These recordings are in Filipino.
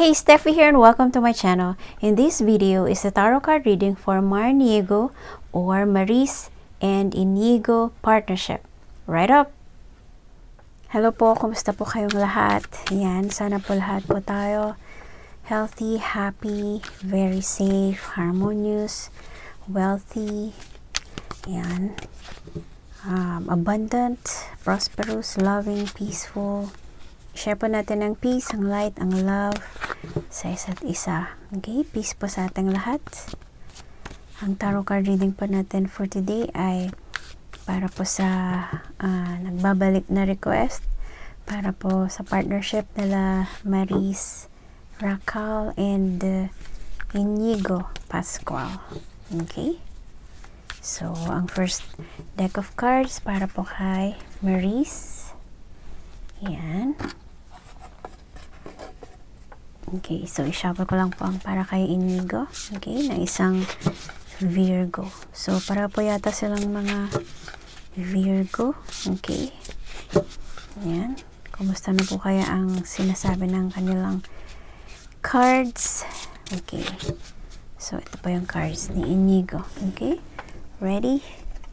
Hey, Steffi here and welcome to my channel. In this video is a tarot card reading for Marniego or Maris and Inigo Partnership. Right up! Hello po, kumusta po kayong lahat? Yan, sana po lahat po tayo healthy, happy, very safe, harmonious, wealthy, yan, um, abundant, prosperous, loving, peaceful, share po natin ang peace, ang light, ang love sa isa't isa. Okay, peace po sa ating lahat. Ang tarot card reading po natin for today ay para po sa uh, nagbabalik na request para po sa partnership nila Maris Racal and uh, Inigo Pascual. Okay? So, ang first deck of cards para po kay Maris. Yan. Okay, so i ishuffle ko lang po ang para kay Inigo. Okay, na isang Virgo. So, para po yata silang mga Virgo. Okay. Ayan. Kumusta na po kaya ang sinasabi ng kanilang cards? Okay. So, ito po yung cards ni Inigo. Okay. Ready?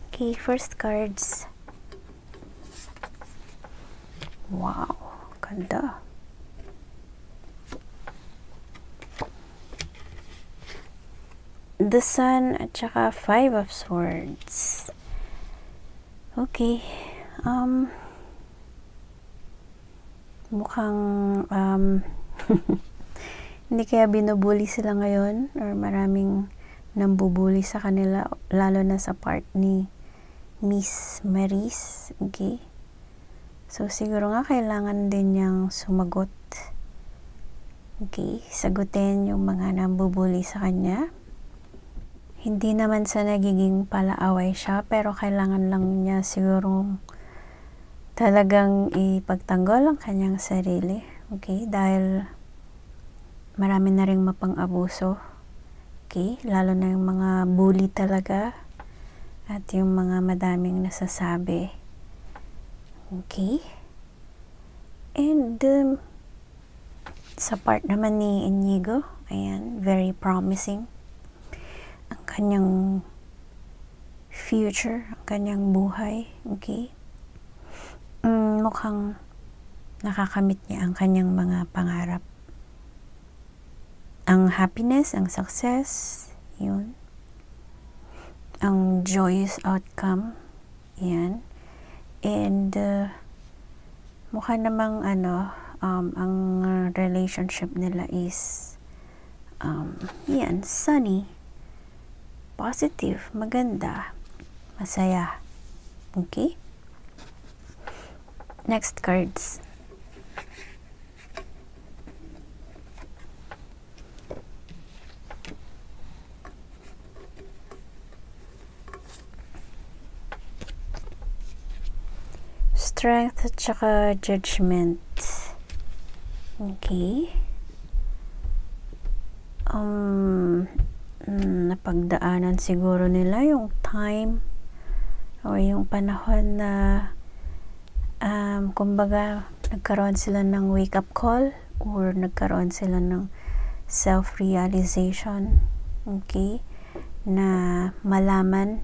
Okay, first cards. Wow. Ganda. Ganda. The Sun at saka Five of Swords. Okay. Um, mukhang um, hindi kaya binubuli sila ngayon or maraming nambubuli sa kanila lalo na sa part ni Miss Maris. Okay. So, siguro nga kailangan din niyang sumagot. Okay. Sagutin yung mga nambubuli sa kanya hindi naman sa nagiging palaaway siya, pero kailangan lang niya siguro talagang ipagtanggol ang kanyang sarili. Okay? Dahil marami na ring mapang-abuso. Okay? Lalo na yung mga bully talaga at yung mga madaming nasasabi. Okay? And um, sa part naman ni Inigo, ayan, very promising ang kanyang future, ang kanyang buhay. Okay? Mm, mukhang nakakamit niya ang kanyang mga pangarap. Ang happiness, ang success, yun. Ang joyous outcome, yan. And, uh, mukha namang, ano, um, ang relationship nila is, um, yan, sunny positive, maganda, masaya. Okay? Next cards. Strength at saka judgment. Okay. Um, mm, napagdaanan siguro nila yung time o yung panahon na um, kumbaga nagkaroon sila ng wake up call or nagkaroon sila ng self-realization okay na malaman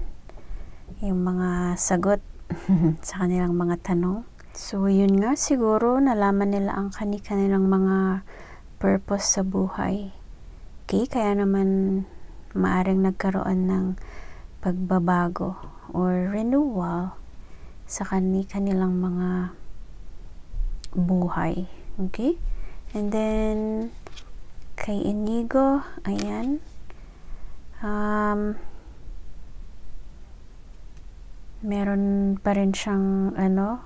yung mga sagot sa kanilang mga tanong so yun nga siguro nalaman nila ang kani kanilang mga purpose sa buhay okay kaya naman maaring nagkaroon ng pagbabago or renewal sa kani kanilang mga buhay. Okay? And then, kay Inigo, ayan. Um, meron pa rin siyang, ano,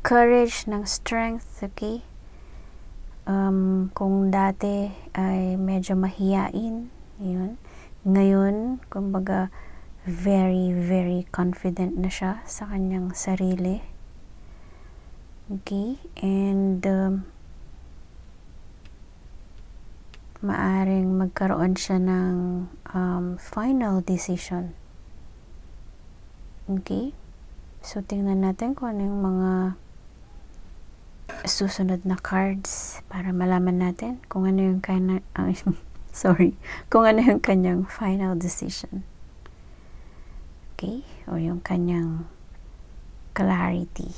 courage ng strength, okay? Um, kung dati ay medyo mahiyain, Ayun. Ngayon, kumbaga, very, very confident na siya sa kanyang sarili. Okay? And, um, maaring magkaroon siya ng um, final decision. Okay? So, tingnan natin kung ano yung mga susunod na cards para malaman natin kung ano yung kind of, uh, sorry, kung ano yung kanyang final decision. Okay? O yung kanyang clarity.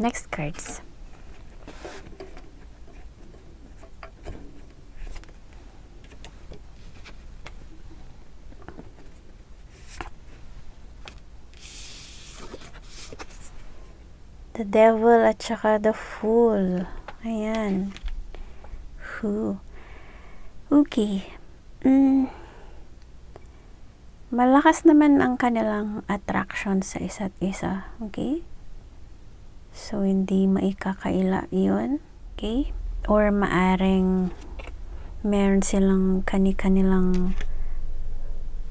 Next cards. The Devil at saka The Fool. Ayan. Who? Okay. Mm, malakas naman ang kanilang attraction sa isa't isa. Okay? So, hindi maikakaila yun. Okay? Or maaring meron silang kani-kanilang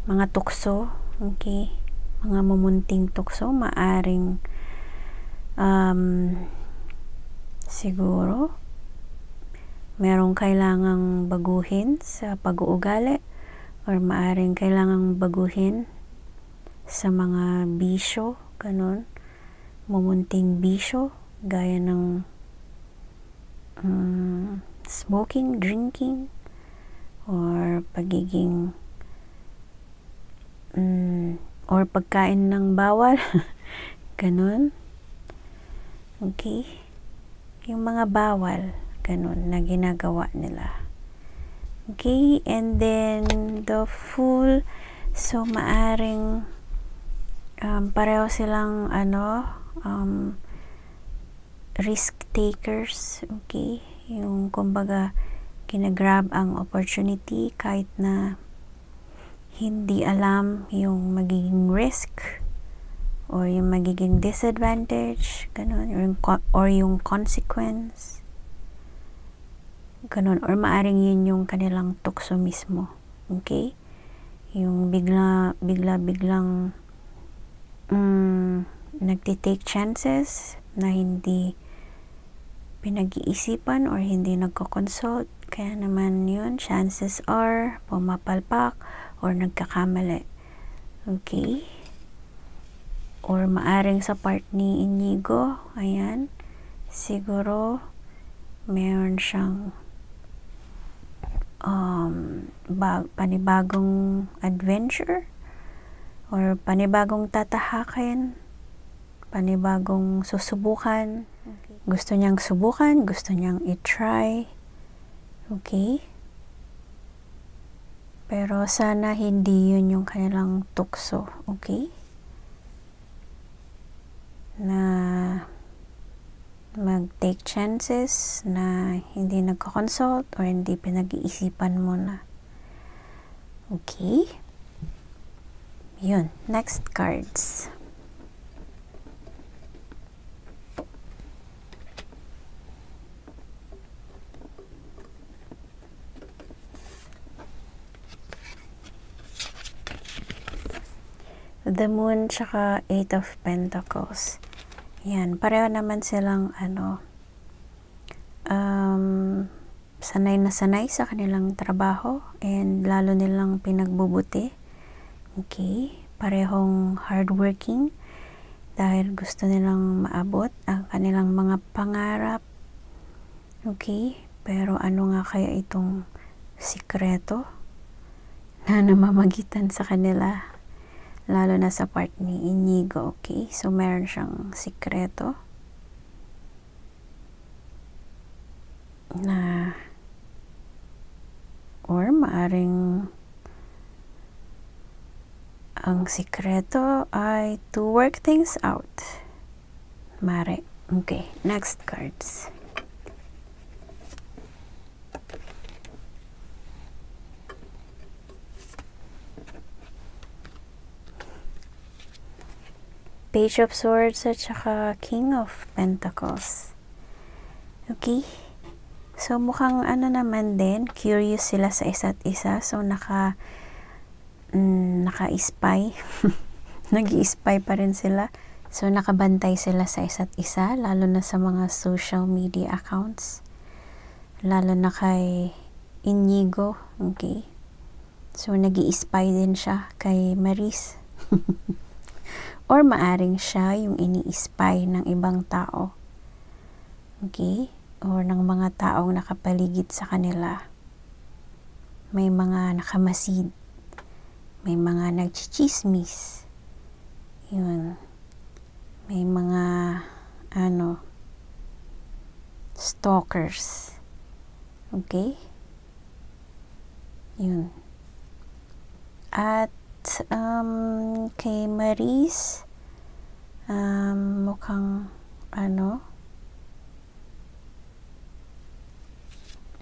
mga tukso. Okay? Mga mumunting tukso. Maaring um, siguro merong kailangang baguhin sa pag-uugali or maaring kailangang baguhin sa mga bisyo, ganun, mumunting bisyo, gaya ng um, smoking, drinking, or pagiging um, or pagkain ng bawal ganun okay yung mga bawal ganun na ginagawa nila okay and then the full so maaring um, pareho silang ano um, risk takers okay yung kumbaga ginagrab ang opportunity kahit na hindi alam yung magiging risk or yung magiging disadvantage ganun or yung, or yung consequence Ganun. Or maaring yun yung kanilang tukso mismo. Okay? Yung bigla, bigla, biglang um, nagtitake chances na hindi pinag-iisipan or hindi nagko-consult. Kaya naman yun, chances are pumapalpak or nagkakamali. Okay? Or maaring sa part ni Inigo, ayan, siguro meron siyang um, bag, panibagong adventure or panibagong tatahakin, panibagong susubukan. Okay. Gusto niyang subukan, gusto niyang i-try. Okay? Pero sana hindi yun yung kanilang tukso. Okay? Na mag-take chances na hindi nagko-consult or hindi pinag-iisipan mo na. Okay? Yun. Next cards. The Moon tsaka Eight of Pentacles. Yan, pareho naman silang ano um, sanay na sanay sa kanilang trabaho and lalo nilang pinagbubuti. Okay, parehong hardworking dahil gusto nilang maabot ang kanilang mga pangarap. Okay, pero ano nga kaya itong sikreto na namamagitan sa kanila? lalo na sa part ni Inigo, okay? So, meron siyang sikreto na or maaring ang sikreto ay to work things out. Mare. Okay, next cards. Page of Swords at saka King of Pentacles. Okay? So, mukhang ano naman din, curious sila sa isa't isa. So, naka, mm, naka-spy. spy pa rin sila. So, nakabantay sila sa isa't isa, lalo na sa mga social media accounts. Lalo na kay Inigo. Okay? So, nag spy din siya kay Maris. or maaring siya yung ini-spy ng ibang tao. Okay? Or ng mga taong nakapaligid sa kanila. May mga nakamasid. May mga nagchichismis. Yun. May mga ano stalkers. Okay? Yun. At um, kay Maris um, mukhang ano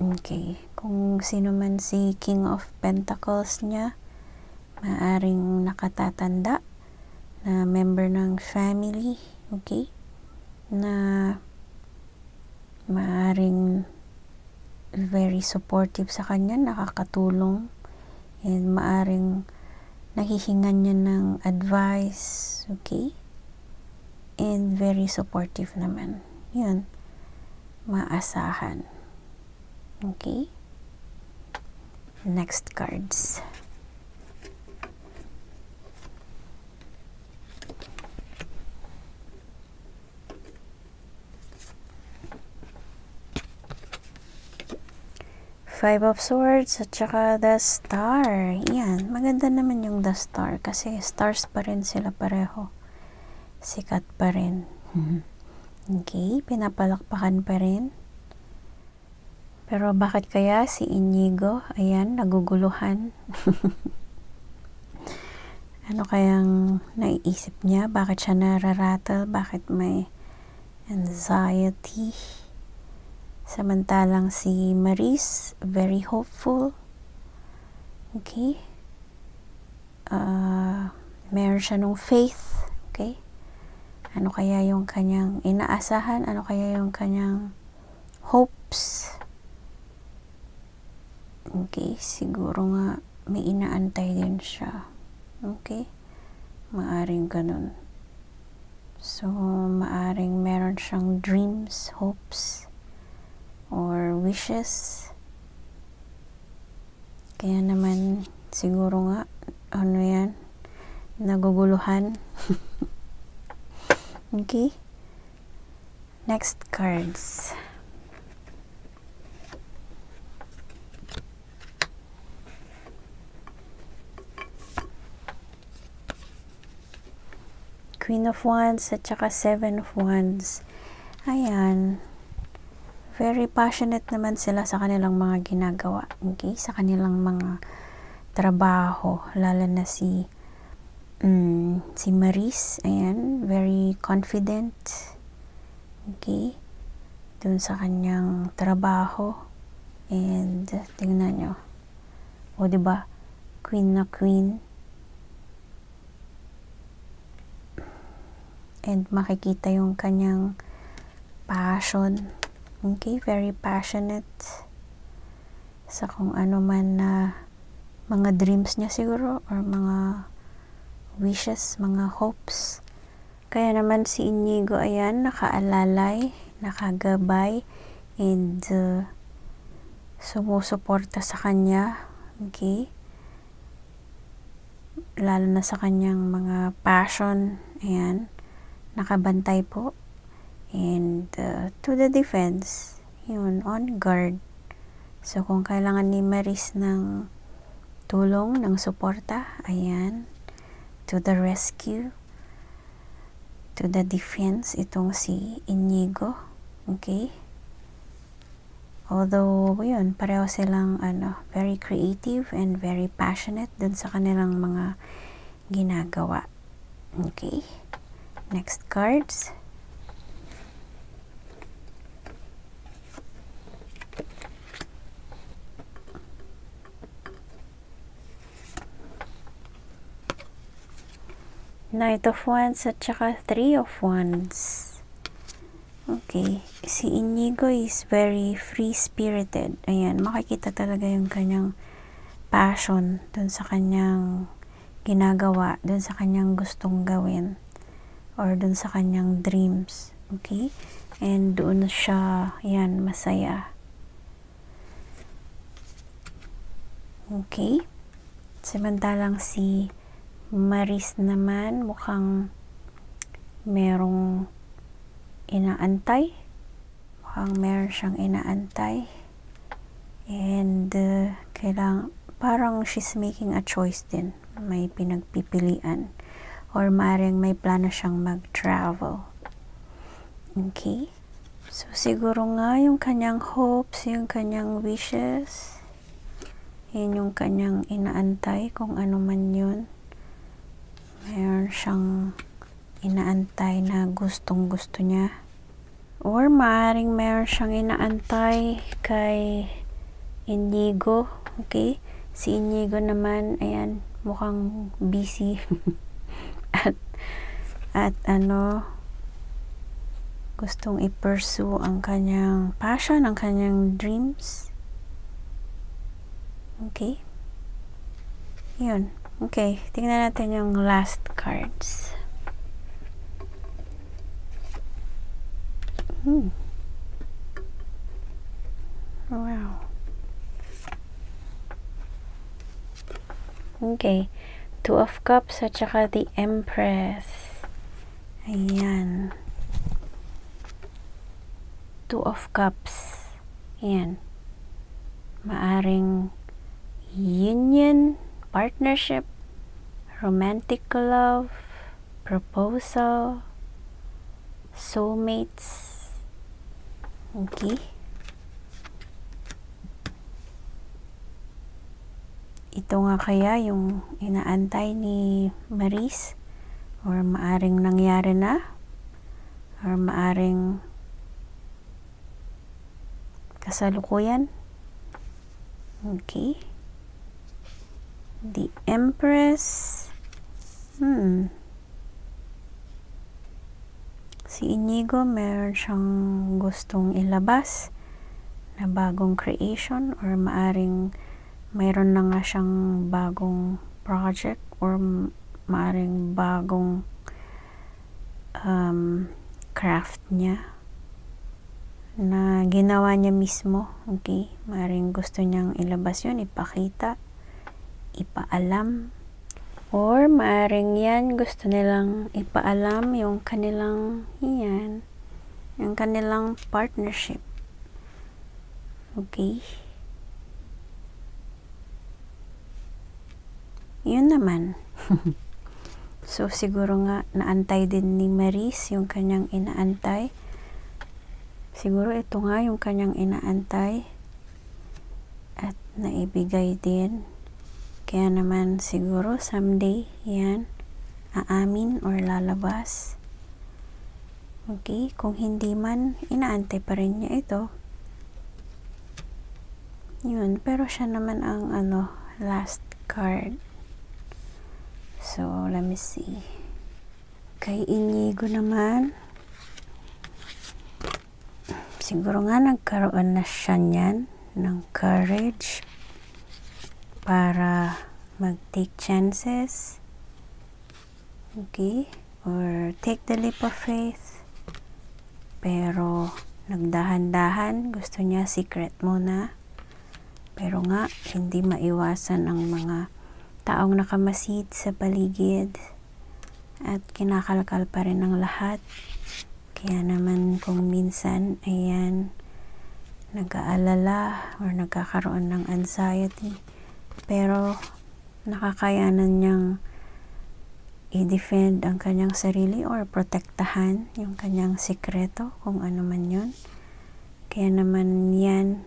okay kung sino man si King of Pentacles niya maaring nakatatanda na member ng family okay na maaring very supportive sa kanya nakakatulong and maaring nahihinga niya ng advice, okay? And very supportive naman. Yun. Maasahan. Okay? Next cards. Five of Swords at saka The Star. Yan, maganda naman yung The Star kasi stars pa rin sila pareho. Sikat pa rin. okay, pinapalakpakan pa rin. Pero bakit kaya si Inigo, ayan, naguguluhan? ano kayang naiisip niya? Bakit siya nararatal? Bakit may anxiety? Samantalang si Maris, very hopeful. Okay? Uh, meron siya nung faith. Okay? Ano kaya yung kanyang inaasahan? Ano kaya yung kanyang hopes? Okay? Siguro nga may inaantay din siya. Okay? Maaring ganun. So, maaring meron siyang dreams, hopes, or wishes. Kaya naman siguro nga ano yan naguguluhan. okay? Next cards. Queen of Wands at saka Seven of Wands. Ayan very passionate naman sila sa kanilang mga ginagawa, okay? Sa kanilang mga trabaho, lalo na si um, si Maris, ayan, very confident, okay? Dun sa kanyang trabaho, and tingnan nyo, o ba diba? queen na queen, and makikita yung kanyang passion, Okay, very passionate sa kung ano man na mga dreams niya siguro or mga wishes, mga hopes. Kaya naman si Inigo ayan, nakaalalay, nakagabay, and uh, sumusuporta sa kanya. Okay? Lalo na sa kanyang mga passion. Ayan. Nakabantay po to the defense, yun, on guard. So, kung kailangan ni Maris ng tulong, ng suporta, ayan, to the rescue, to the defense, itong si Inigo, okay? Although, yun, pareho silang, ano, very creative and very passionate dun sa kanilang mga ginagawa. Okay? Next cards. Knight of Wands at saka Three of Wands. Okay, si Inigo is very free-spirited. Ayan, makikita talaga yung kanyang passion dun sa kanyang ginagawa, dun sa kanyang gustong gawin or dun sa kanyang dreams. Okay? And doon siya, ayan, masaya. Okay? Samantalang si maris naman mukhang merong inaantay mukhang meron siyang inaantay and uh, kailang parang she's making a choice din may pinagpipilian or maring may plano siyang mag-travel okay so siguro nga yung kanyang hopes yung kanyang wishes yun yung kanyang inaantay kung ano man yun Meron siyang inaantay na gustong gusto niya. Or maaaring meron siyang inaantay kay Inigo. Okay? Si Inigo naman, ayan, mukhang busy. at, at ano, gustong i-pursue ang kanyang passion, ang kanyang dreams. Okay? Yun. Okay, tingnan natin yung last cards. Hmm. Wow. Okay. Two of Cups at saka the Empress. Ayan. Two of Cups. Ayan. Maaring union partnership, romantic love, proposal, soulmates. Okay? Ito nga kaya yung inaantay ni Maris or maaring nangyari na or maaring kasalukuyan. Okay? the Empress. Hmm. Si Inigo, meron siyang gustong ilabas na bagong creation or maaring meron na nga siyang bagong project or maaring bagong um, craft niya na ginawa niya mismo. Okay? maaring gusto niyang ilabas yun, ipakita ipaalam or maaring yan gusto nilang ipaalam yung kanilang yan yung kanilang partnership okay yun naman so siguro nga naantay din ni Maris yung kanyang inaantay siguro ito nga yung kanyang inaantay at naibigay din kaya naman siguro someday, yan, aamin or lalabas. Okay, kung hindi man, inaantay pa rin niya ito. Yun, pero siya naman ang ano, last card. So, let me see. Kay Inigo naman, siguro nga nagkaroon na siya niyan ng courage para mag-take chances. Okay? Or take the leap of faith. Pero, nagdahan-dahan, gusto niya secret muna. Pero nga, hindi maiwasan ang mga taong nakamasid sa paligid at kinakalkal pa rin ang lahat. Kaya naman kung minsan, ayan, nag-aalala or nagkakaroon ng anxiety, pero, nakakayanan niyang i-defend ang kanyang sarili or protektahan yung kanyang sikreto, kung ano man yun. Kaya naman yan,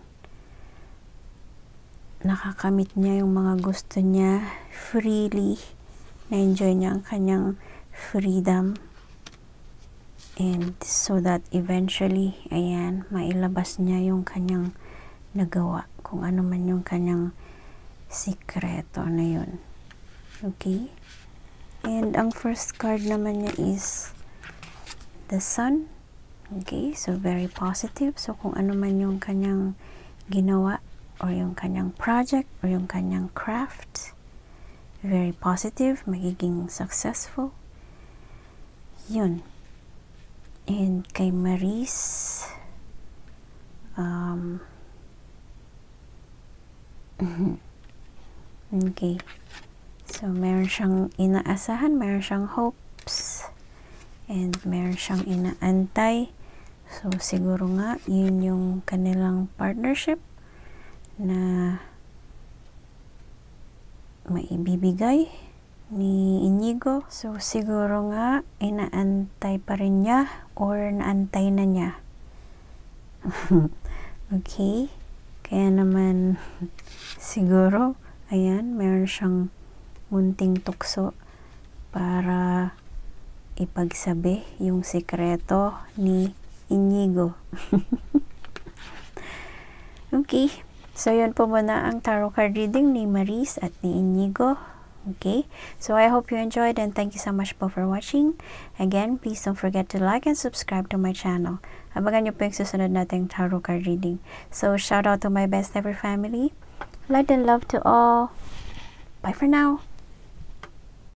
nakakamit niya yung mga gusto niya freely. Na-enjoy niya ang kanyang freedom. And so that eventually, ayan, mailabas niya yung kanyang nagawa. Kung ano man yung kanyang sikreto na yun. Okay? And ang first card naman niya is the sun. Okay? So, very positive. So, kung ano man yung kanyang ginawa or yung kanyang project or yung kanyang craft, very positive, magiging successful. Yun. And kay Maris, um, Okay. So, meron siyang inaasahan, meron siyang hopes, and meron siyang inaantay. So, siguro nga, yun yung kanilang partnership na maibibigay ni Inigo. So, siguro nga, inaantay pa rin niya or naantay na niya. okay? Kaya naman, siguro, Ayan, meron siyang munting tukso para ipagsabi yung sikreto ni Inigo. okay. So, yun po muna ang tarot card reading ni Maris at ni Inigo. Okay. So, I hope you enjoyed and thank you so much po for watching. Again, please don't forget to like and subscribe to my channel. Abangan nyo po yung susunod nating tarot card reading. So, shout out to my best ever family. Light and love to all. Bye for now.